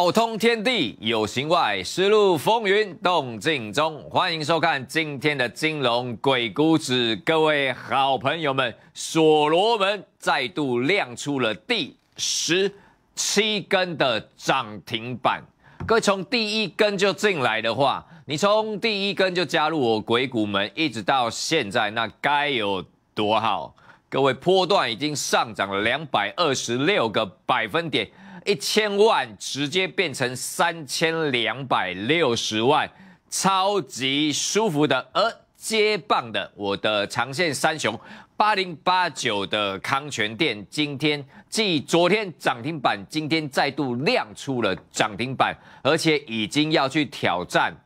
道通天地有形外，思路风云动静中。欢迎收看今天的《金融鬼谷子》，各位好朋友们，所罗门再度亮出了第十七根的涨停板。各位从第一根就进来的话，你从第一根就加入我鬼谷门，一直到现在，那该有多好？各位，波段已经上涨了两百二十六个百分点。一千万直接变成三千两百六十万，超级舒服的，而接棒的我的长线三雄八零八九的康泉店，今天继昨天涨停板，今天再度亮出了涨停板，而且已经要去挑战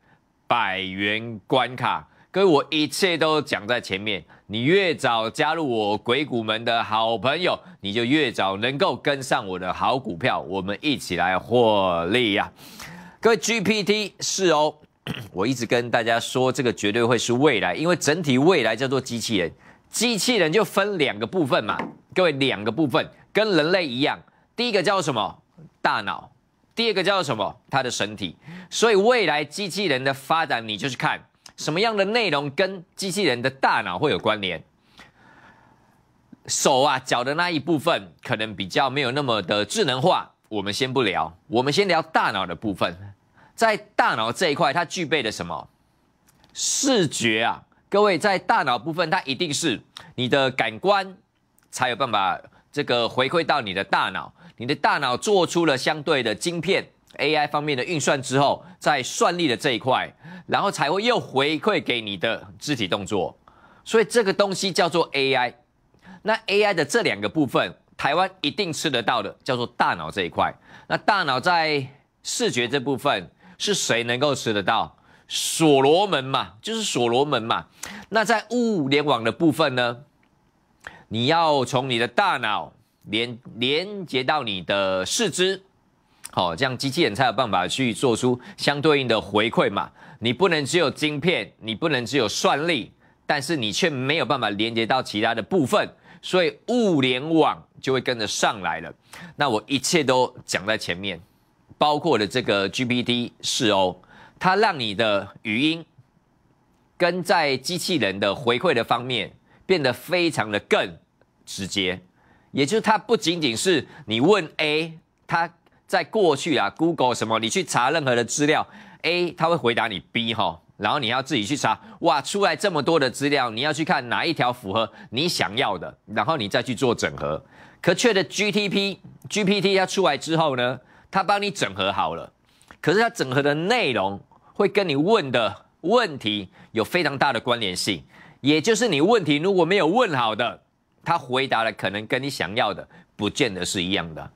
百元关卡，各位我一切都讲在前面。你越早加入我鬼谷门的好朋友，你就越早能够跟上我的好股票，我们一起来获利呀！各位 GPT 是哦，我一直跟大家说，这个绝对会是未来，因为整体未来叫做机器人。机器人就分两个部分嘛，各位两个部分跟人类一样，第一个叫做什么？大脑，第二个叫做什么？它的身体。所以未来机器人的发展，你就是看。什么样的内容跟机器人的大脑会有关联？手啊脚的那一部分可能比较没有那么的智能化，我们先不聊，我们先聊大脑的部分。在大脑这一块，它具备的什么？视觉啊，各位在大脑部分，它一定是你的感官才有办法这个回馈到你的大脑，你的大脑做出了相对的晶片。AI 方面的运算之后，在算力的这一块，然后才会又回馈给你的肢体动作，所以这个东西叫做 AI。那 AI 的这两个部分，台湾一定吃得到的叫做大脑这一块。那大脑在视觉这部分是谁能够吃得到？所罗门嘛，就是所罗门嘛。那在物联网的部分呢，你要从你的大脑连连接到你的四肢。好，这样机器人才有办法去做出相对应的回馈嘛？你不能只有晶片，你不能只有算力，但是你却没有办法连接到其他的部分，所以物联网就会跟着上来了。那我一切都讲在前面，包括我的这个 GPT 四 O，它让你的语音跟在机器人的回馈的方面变得非常的更直接，也就是它不仅仅是你问 A，它在过去啊，Google 什么，你去查任何的资料，A 他会回答你 B 哈，然后你要自己去查，哇，出来这么多的资料，你要去看哪一条符合你想要的，然后你再去做整合。可却的 GTP GPT 它出来之后呢，它帮你整合好了，可是它整合的内容会跟你问的问题有非常大的关联性，也就是你问题如果没有问好的，它回答的可能跟你想要的不见得是一样的。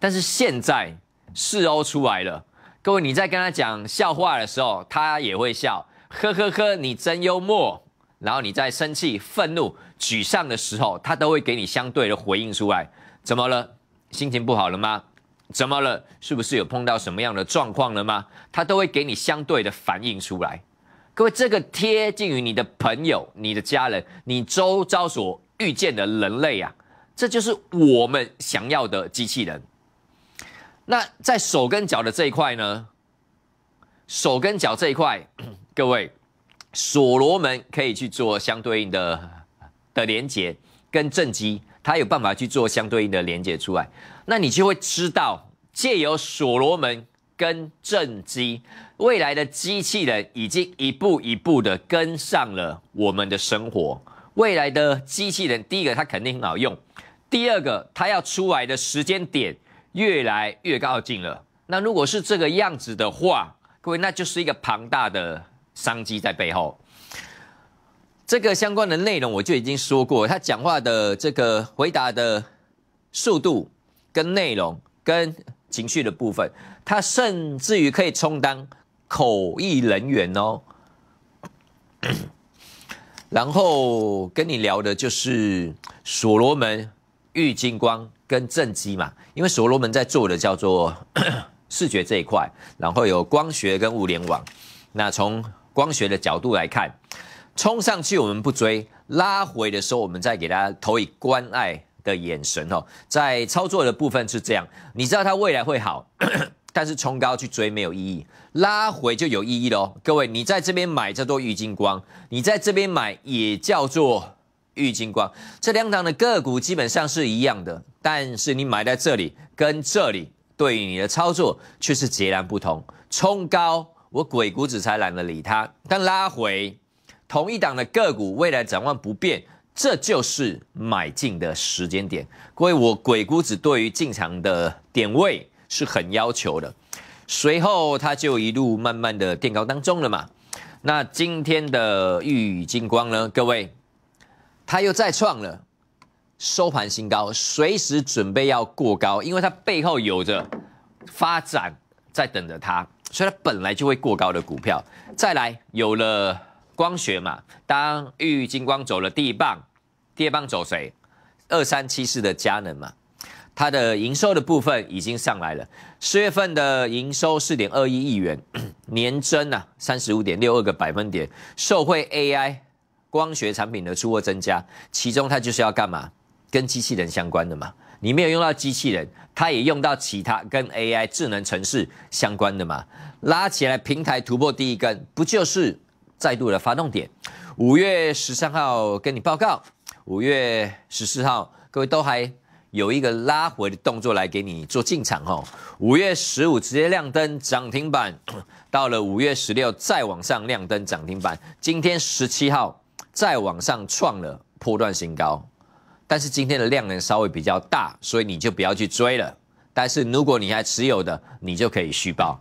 但是现在，世欧出来了，各位，你在跟他讲笑话的时候，他也会笑，呵呵呵，你真幽默。然后你在生气、愤怒、沮丧的时候，他都会给你相对的回应出来。怎么了？心情不好了吗？怎么了？是不是有碰到什么样的状况了吗？他都会给你相对的反应出来。各位，这个贴近于你的朋友、你的家人、你周遭所遇见的人类啊，这就是我们想要的机器人。那在手跟脚的这一块呢？手跟脚这一块，各位，所罗门可以去做相对应的的连接跟正机，他有办法去做相对应的连接出来。那你就会知道，借由所罗门跟正机，未来的机器人已经一步一步的跟上了我们的生活。未来的机器人，第一个它肯定很好用，第二个它要出来的时间点。越来越靠近了，那如果是这个样子的话，各位，那就是一个庞大的商机在背后。这个相关的内容，我就已经说过，他讲话的这个回答的速度、跟内容、跟情绪的部分，他甚至于可以充当口译人员哦。然后跟你聊的就是所罗门玉金光。跟正畸嘛，因为所罗门在做的叫做 视觉这一块，然后有光学跟物联网。那从光学的角度来看，冲上去我们不追，拉回的时候我们再给大家投以关爱的眼神哦。在操作的部分是这样，你知道它未来会好，但是冲高去追没有意义，拉回就有意义喽。各位，你在这边买叫做郁金光，你在这边买也叫做。玉金光这两档的个股基本上是一样的，但是你买在这里跟这里，对于你的操作却是截然不同。冲高我鬼谷子才懒得理它，但拉回同一档的个股，未来展望不变，这就是买进的时间点。各位，我鬼谷子对于进场的点位是很要求的。随后它就一路慢慢的垫高当中了嘛。那今天的玉金光呢，各位？它又再创了收盘新高，随时准备要过高，因为它背后有着发展在等着它，所以它本来就会过高的股票。再来，有了光学嘛，当玉金光走了第一棒，第二棒走谁？二三七四的佳能嘛，它的营收的部分已经上来了，十月份的营收四点二一亿元，年增啊三十五点六二个百分点，受惠 AI。光学产品的出货增加，其中它就是要干嘛？跟机器人相关的嘛。你没有用到机器人，它也用到其他跟 AI 智能城市相关的嘛。拉起来平台突破第一根，不就是再度的发动点？五月十三号跟你报告，五月十四号各位都还有一个拉回的动作来给你做进场哦。五月十五直接亮灯涨停板，到了五月十六再往上亮灯涨停板。今天十七号。再往上创了破断新高，但是今天的量能稍微比较大，所以你就不要去追了。但是如果你还持有的，你就可以续报。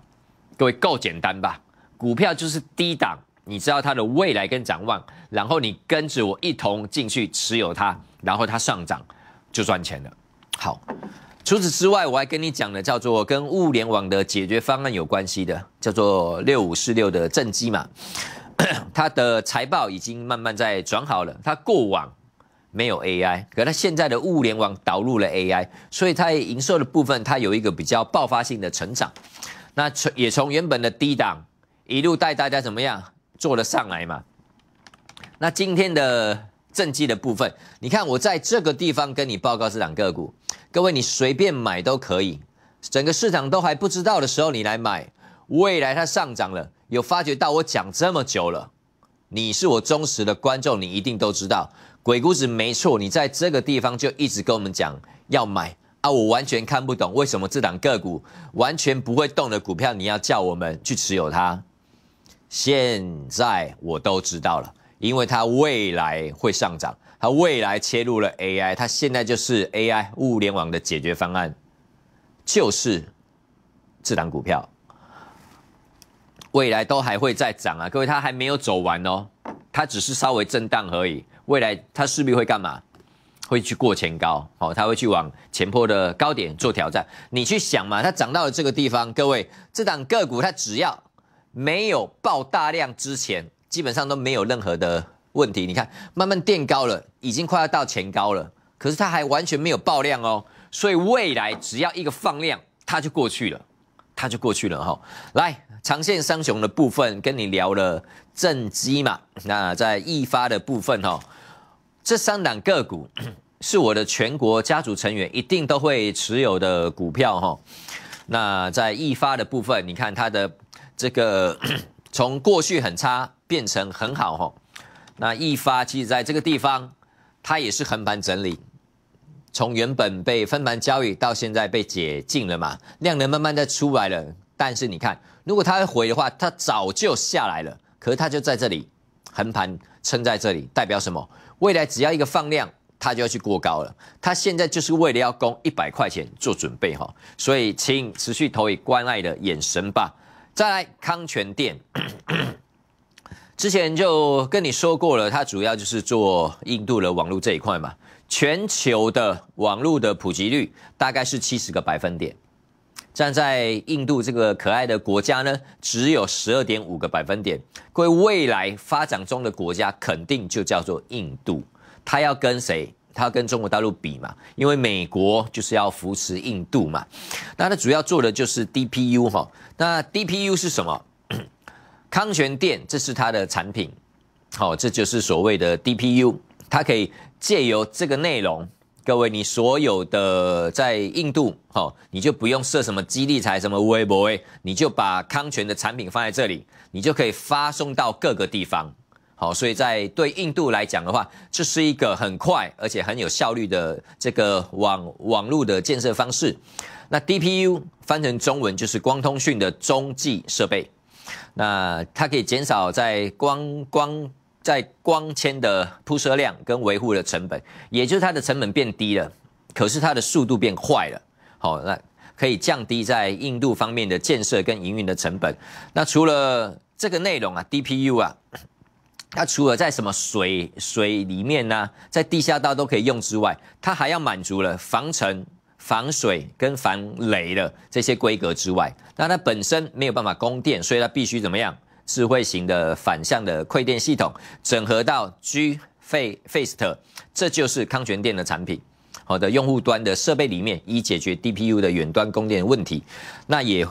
各位够简单吧？股票就是低档，你知道它的未来跟展望，然后你跟着我一同进去持有它，然后它上涨就赚钱了。好，除此之外，我还跟你讲的叫做跟物联网的解决方案有关系的，叫做六五四六的正机嘛。它的财报已经慢慢在转好了。它过往没有 AI，可它现在的物联网导入了 AI，所以它营收的部分它有一个比较爆发性的成长。那从也从原本的低档一路带大家怎么样做了上来嘛？那今天的政绩的部分，你看我在这个地方跟你报告市场个股，各位你随便买都可以。整个市场都还不知道的时候你来买，未来它上涨了。有发觉到我讲这么久了，你是我忠实的观众，你一定都知道，鬼谷子没错，你在这个地方就一直跟我们讲要买啊，我完全看不懂为什么这档个股完全不会动的股票，你要叫我们去持有它。现在我都知道了，因为它未来会上涨，它未来切入了 AI，它现在就是 AI 物联网的解决方案，就是这档股票。未来都还会再涨啊，各位，它还没有走完哦，它只是稍微震荡而已。未来它势必会干嘛？会去过前高哦，它会去往前坡的高点做挑战。你去想嘛，它涨到了这个地方，各位，这档个股它只要没有爆大量之前，基本上都没有任何的问题。你看，慢慢垫高了，已经快要到前高了，可是它还完全没有爆量哦。所以未来只要一个放量，它就过去了，它就过去了哈。来。长线三雄的部分跟你聊了正机嘛？那在易发的部分哈，这三档个股 是我的全国家族成员一定都会持有的股票哈。那在易发的部分，你看它的这个 从过去很差变成很好哈。那易发其实在这个地方它也是横盘整理，从原本被分盘交易到现在被解禁了嘛，量能慢慢在出来了。但是你看，如果它回的话，它早就下来了。可是它就在这里横盘撑在这里，代表什么？未来只要一个放量，它就要去过高了。它现在就是为了要攻一百块钱做准备哈。所以，请持续投以关爱的眼神吧。再来，康泉店。之前就跟你说过了，它主要就是做印度的网络这一块嘛。全球的网络的普及率大概是七十个百分点。站在印度这个可爱的国家呢，只有十二点五个百分点。各位未来发展中的国家，肯定就叫做印度。它要跟谁？它要跟中国大陆比嘛？因为美国就是要扶持印度嘛。那它主要做的就是 DPU 哈。那 DPU 是什么？康泉电，这是它的产品。好，这就是所谓的 DPU。它可以借由这个内容。各位，你所有的在印度，哦，你就不用设什么基地财什么微波，你就把康全的产品放在这里，你就可以发送到各个地方，好，所以在对印度来讲的话，这是一个很快而且很有效率的这个网网络的建设方式。那 DPU 翻成中文就是光通讯的中继设备，那它可以减少在光光。在光纤的铺设量跟维护的成本，也就是它的成本变低了，可是它的速度变快了。好，那可以降低在印度方面的建设跟营运的成本。那除了这个内容啊，DPU 啊，它除了在什么水水里面呢，在地下道都可以用之外，它还要满足了防尘、防水跟防雷的这些规格之外，那它本身没有办法供电，所以它必须怎么样？智慧型的反向的馈电系统整合到 G Fe Fast，这就是康全电的产品。好的，用户端的设备里面以解决 DPU 的远端供电问题。那也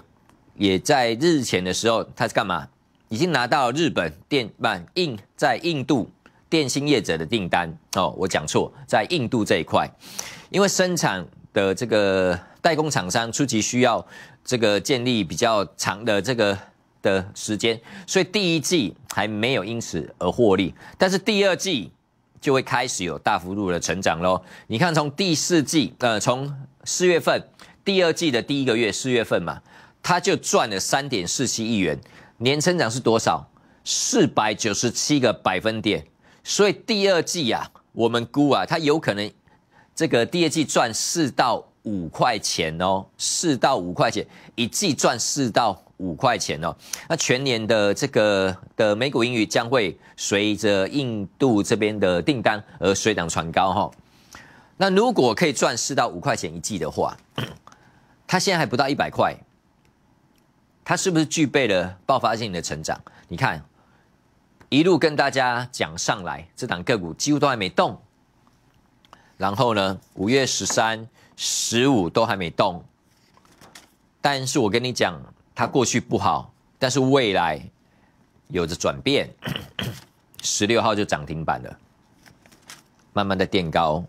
也在日前的时候，它是干嘛？已经拿到日本电板印在印度电信业者的订单哦。我讲错，在印度这一块，因为生产的这个代工厂商初期需要这个建立比较长的这个。的时间，所以第一季还没有因此而获利，但是第二季就会开始有大幅度的成长喽。你看，从第四季，呃，从四月份，第二季的第一个月四月份嘛，它就赚了三点四七亿元，年成长是多少？四百九十七个百分点。所以第二季啊，我们估啊，它有可能这个第二季赚四到。五块钱哦，四到五块钱一季赚四到五块钱哦，那全年的这个的美股盈余将会随着印度这边的订单而水涨船高哈。那如果可以赚四到五块钱一季的话，它现在还不到一百块，它是不是具备了爆发性的成长？你看一路跟大家讲上来，这档个股几乎都还没动，然后呢，五月十三。十五都还没动，但是我跟你讲，它过去不好，但是未来有着转变。十六号就涨停板了，慢慢的垫高。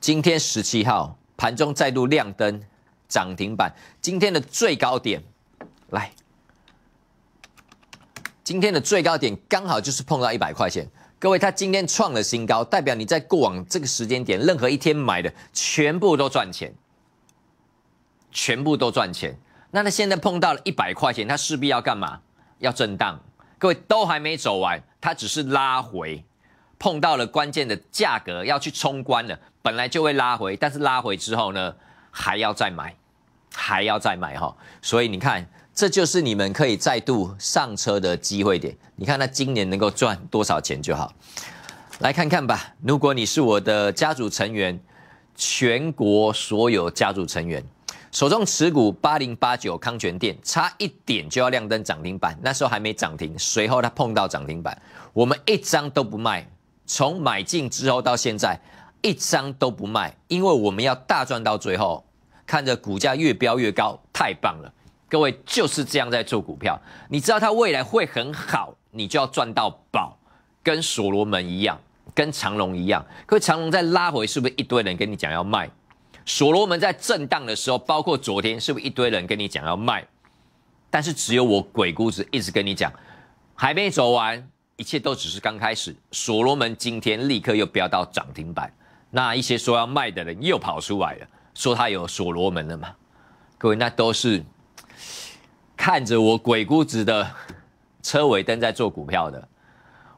今天十七号盘中再度亮灯涨停板，今天的最高点来，今天的最高点刚好就是碰到一百块钱。各位，它今天创了新高，代表你在过往这个时间点任何一天买的全部都赚钱，全部都赚钱。那它现在碰到了一百块钱，它势必要干嘛？要震荡。各位都还没走完，它只是拉回，碰到了关键的价格要去冲关了，本来就会拉回，但是拉回之后呢，还要再买，还要再买哈。所以你看。这就是你们可以再度上车的机会点。你看，他今年能够赚多少钱就好，来看看吧。如果你是我的家族成员，全国所有家族成员手中持股八零八九康泉店，差一点就要亮灯涨停板，那时候还没涨停。随后它碰到涨停板，我们一张都不卖。从买进之后到现在，一张都不卖，因为我们要大赚到最后。看着股价越飙越高，太棒了。各位就是这样在做股票，你知道它未来会很好，你就要赚到宝，跟所罗门一样，跟长隆一样。各位，长隆在拉回是不是一堆人跟你讲要卖？所罗门在震荡的时候，包括昨天是不是一堆人跟你讲要卖？但是只有我鬼谷子一直跟你讲，还没走完，一切都只是刚开始。所罗门今天立刻又飙到涨停板，那一些说要卖的人又跑出来了，说他有所罗门了嘛？各位，那都是。看着我鬼谷子的车尾灯在做股票的，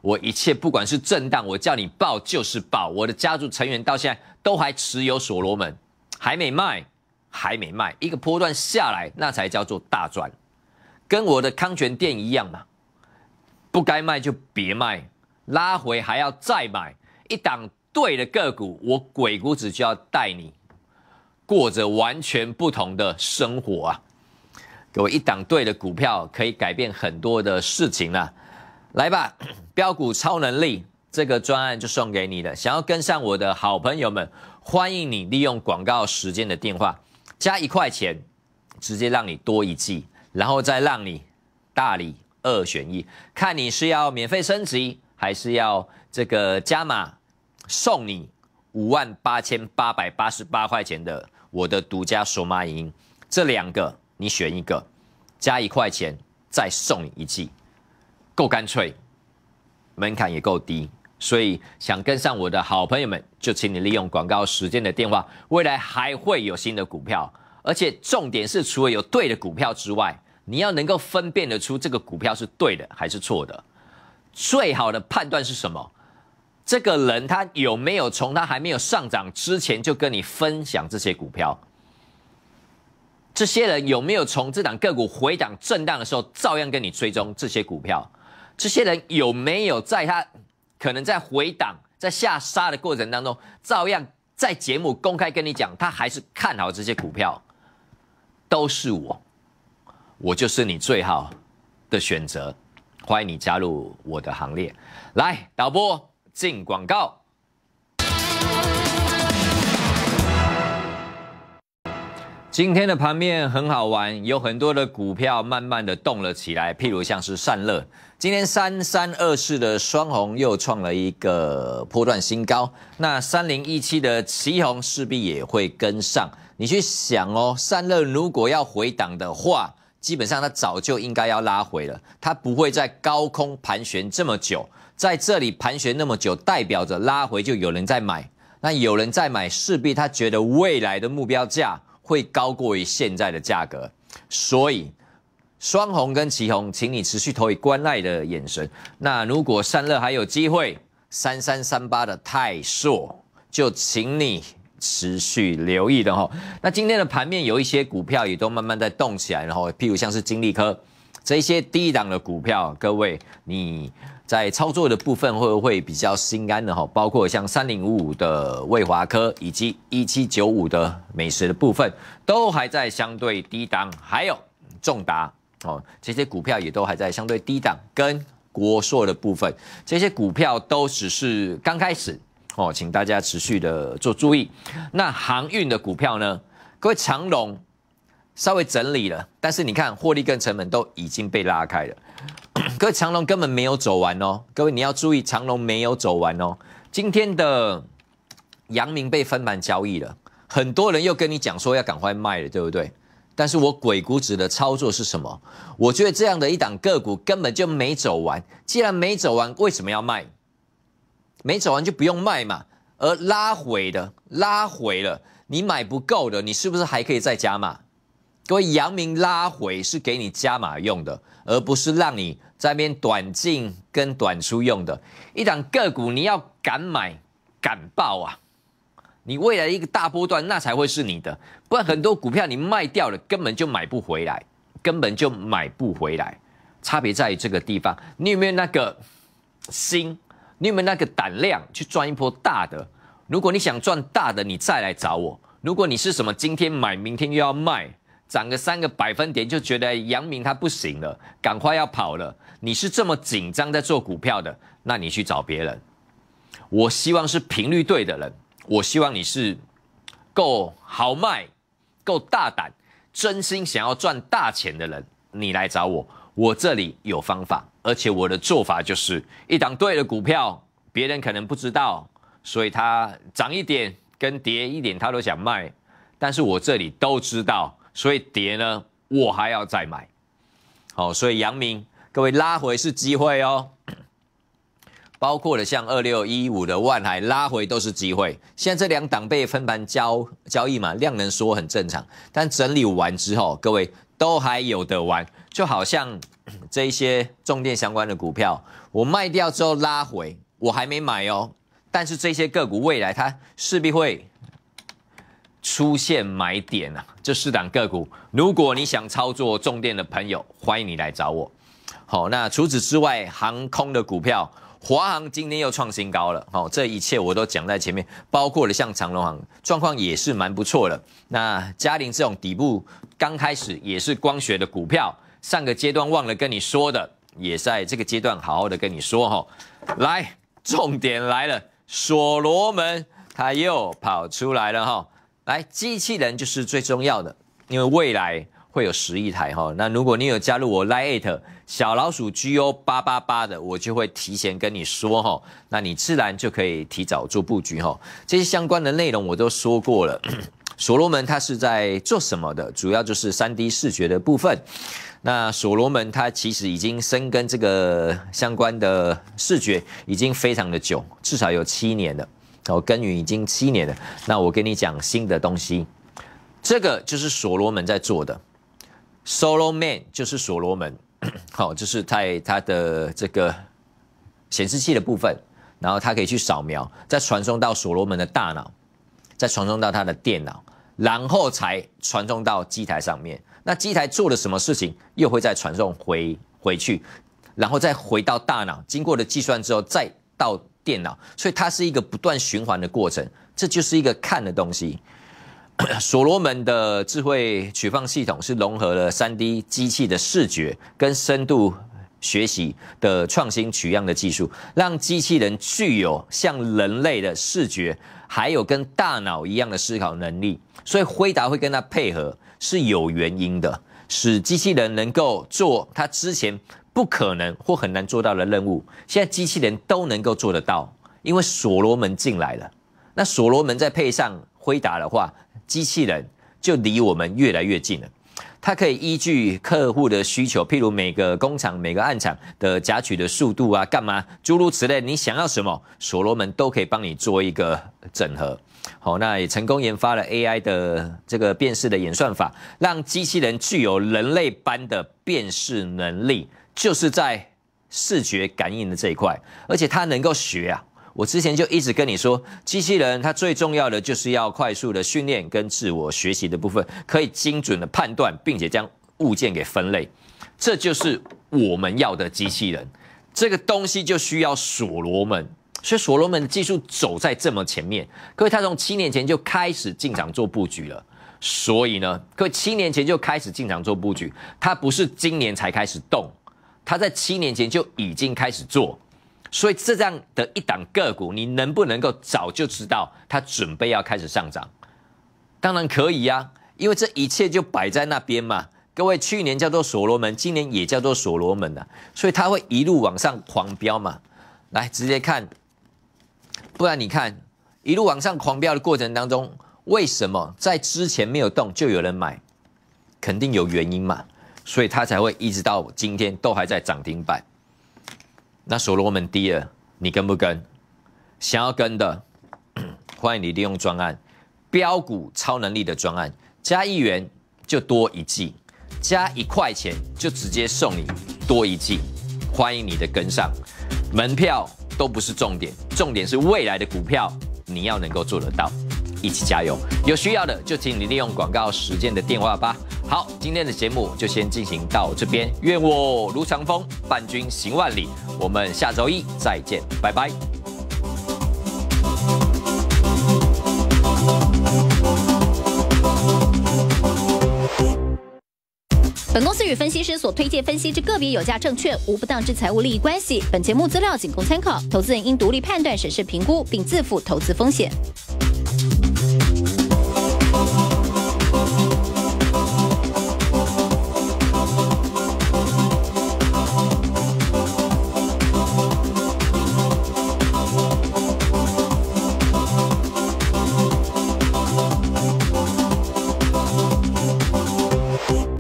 我一切不管是震荡，我叫你爆就是爆。我的家族成员到现在都还持有所罗门，还没卖，还没卖。一个波段下来，那才叫做大赚。跟我的康泉店一样嘛，不该卖就别卖，拉回还要再买。一档对的个股，我鬼谷子就要带你过着完全不同的生活啊。给我一档对的股票，可以改变很多的事情了。来吧，标股超能力这个专案就送给你了。想要跟上我的好朋友们，欢迎你利用广告时间的电话加一块钱，直接让你多一季，然后再让你大礼二选一，看你是要免费升级，还是要这个加码送你五万八千八百八十八块钱的我的独家手码营。这两个。你选一个，加一块钱再送你一季，够干脆，门槛也够低，所以想跟上我的好朋友们，就请你利用广告时间的电话。未来还会有新的股票，而且重点是，除了有对的股票之外，你要能够分辨得出这个股票是对的还是错的。最好的判断是什么？这个人他有没有从他还没有上涨之前就跟你分享这些股票？这些人有没有从这档个股回档震荡的时候，照样跟你追踪这些股票？这些人有没有在他可能在回档、在下杀的过程当中，照样在节目公开跟你讲他还是看好这些股票？都是我，我就是你最好的选择，欢迎你加入我的行列。来，导播进广告。今天的盘面很好玩，有很多的股票慢慢的动了起来。譬如像是散热，今天三三二四的双红又创了一个波段新高，那三零一七的旗红势必也会跟上。你去想哦，散热如果要回档的话，基本上它早就应该要拉回了，它不会在高空盘旋这么久。在这里盘旋那么久，代表着拉回就有人在买。那有人在买，势必他觉得未来的目标价。会高过于现在的价格，所以双红跟旗红，请你持续投以关爱的眼神。那如果善乐还有机会，三三三八的泰硕，就请你持续留意的哈。那今天的盘面有一些股票也都慢慢在动起来，然后譬如像是金利科这些低档的股票，各位你。在操作的部分，会不会比较心安呢？哈，包括像三零五五的卫华科，以及一七九五的美食的部分，都还在相对低档。还有中达哦，这些股票也都还在相对低档。跟国硕的部分，这些股票都只是刚开始哦，请大家持续的做注意。那航运的股票呢？各位长龙稍微整理了，但是你看，获利跟成本都已经被拉开了。哥长隆根本没有走完哦，各位你要注意，长隆没有走完哦。今天的阳明被分盘交易了，很多人又跟你讲说要赶快卖了，对不对？但是我鬼谷子的操作是什么？我觉得这样的一档个股根本就没走完，既然没走完，为什么要卖？没走完就不用卖嘛。而拉回的拉回了，你买不够的，你是不是还可以再加码？各位，阳明拉回是给你加码用的，而不是让你在那边短进跟短出用的。一档个股你要敢买敢爆啊！你未来一个大波段那才会是你的，不然很多股票你卖掉了根本就买不回来，根本就买不回来。差别在于这个地方，你有没有那个心？你有没有那个胆量去赚一波大的？如果你想赚大的，你再来找我。如果你是什么今天买明天又要卖。涨个三个百分点就觉得杨明他不行了，赶快要跑了。你是这么紧张在做股票的，那你去找别人。我希望是频率对的人，我希望你是够豪迈、够大胆、真心想要赚大钱的人，你来找我，我这里有方法。而且我的做法就是，一档对的股票，别人可能不知道，所以他涨一点跟跌一点他都想卖，但是我这里都知道。所以跌呢，我还要再买，好，所以阳明各位拉回是机会哦，包括了像二六一五的万海拉回都是机会。现在这两档被分盘交交易嘛，量能缩很正常，但整理完之后，各位都还有得玩，就好像 这些重电相关的股票，我卖掉之后拉回，我还没买哦，但是这些个股未来它势必会出现买点啊。这四档个股，如果你想操作重电的朋友，欢迎你来找我。好，那除此之外，航空的股票，华航今天又创新高了。好，这一切我都讲在前面，包括了像长隆航状况也是蛮不错的。那嘉玲这种底部刚开始也是光学的股票，上个阶段忘了跟你说的，也在这个阶段好好的跟你说哈。来，重点来了，所罗门他又跑出来了哈。来，机器人就是最重要的，因为未来会有十亿台哈。那如果你有加入我 Lite 小老鼠 GO 八八八的，我就会提前跟你说哈，那你自然就可以提早做布局哈。这些相关的内容我都说过了。所罗门他是在做什么的？主要就是三 D 视觉的部分。那所罗门他其实已经深耕这个相关的视觉，已经非常的久，至少有七年了。哦，耕耘已经七年了。那我跟你讲新的东西，这个就是所罗门在做的。Solomon 就是所罗门，好，就是在它的这个显示器的部分，然后它可以去扫描，再传送到所罗门的大脑，再传送到他的电脑，然后才传送到机台上面。那机台做了什么事情，又会再传送回回去，然后再回到大脑，经过了计算之后，再到。电脑，所以它是一个不断循环的过程，这就是一个看的东西。所罗门的智慧取放系统是融合了三 D 机器的视觉跟深度学习的创新取样的技术，让机器人具有像人类的视觉，还有跟大脑一样的思考能力。所以辉达会跟它配合是有原因的，使机器人能够做它之前。不可能或很难做到的任务，现在机器人都能够做得到。因为所罗门进来了，那所罗门再配上辉达的话，机器人就离我们越来越近了。它可以依据客户的需求，譬如每个工厂、每个暗厂的夹取的速度啊，干嘛，诸如此类，你想要什么，所罗门都可以帮你做一个整合。好，那也成功研发了 AI 的这个辨识的演算法，让机器人具有人类般的辨识能力，就是在视觉感应的这一块，而且它能够学啊。我之前就一直跟你说，机器人它最重要的就是要快速的训练跟自我学习的部分，可以精准的判断，并且将物件给分类，这就是我们要的机器人。这个东西就需要所罗门，所以所罗门的技术走在这么前面。各位，他从七年前就开始进场做布局了。所以呢，各位七年前就开始进场做布局，他不是今年才开始动，他在七年前就已经开始做。所以这样的一档个股，你能不能够早就知道它准备要开始上涨？当然可以呀，因为这一切就摆在那边嘛。各位，去年叫做所罗门，今年也叫做所罗门啊，所以它会一路往上狂飙嘛。来直接看，不然你看一路往上狂飙的过程当中，为什么在之前没有动就有人买？肯定有原因嘛，所以它才会一直到今天都还在涨停板。那所罗门第二，你跟不跟？想要跟的，欢迎你利用专案，标股超能力的专案，加一元就多一季，加一块钱就直接送你多一季，欢迎你的跟上，门票都不是重点，重点是未来的股票你要能够做得到。一起加油！有需要的就请你利用广告时间的电话吧。好，今天的节目就先进行到这边。愿我如长风伴君行万里。我们下周一再见，拜拜。本公司与分析师所推荐分析之个别有价证券无不当之财务利益关系。本节目资料仅供参考，投资人应独立判断、审视、评估，并自负投资风险。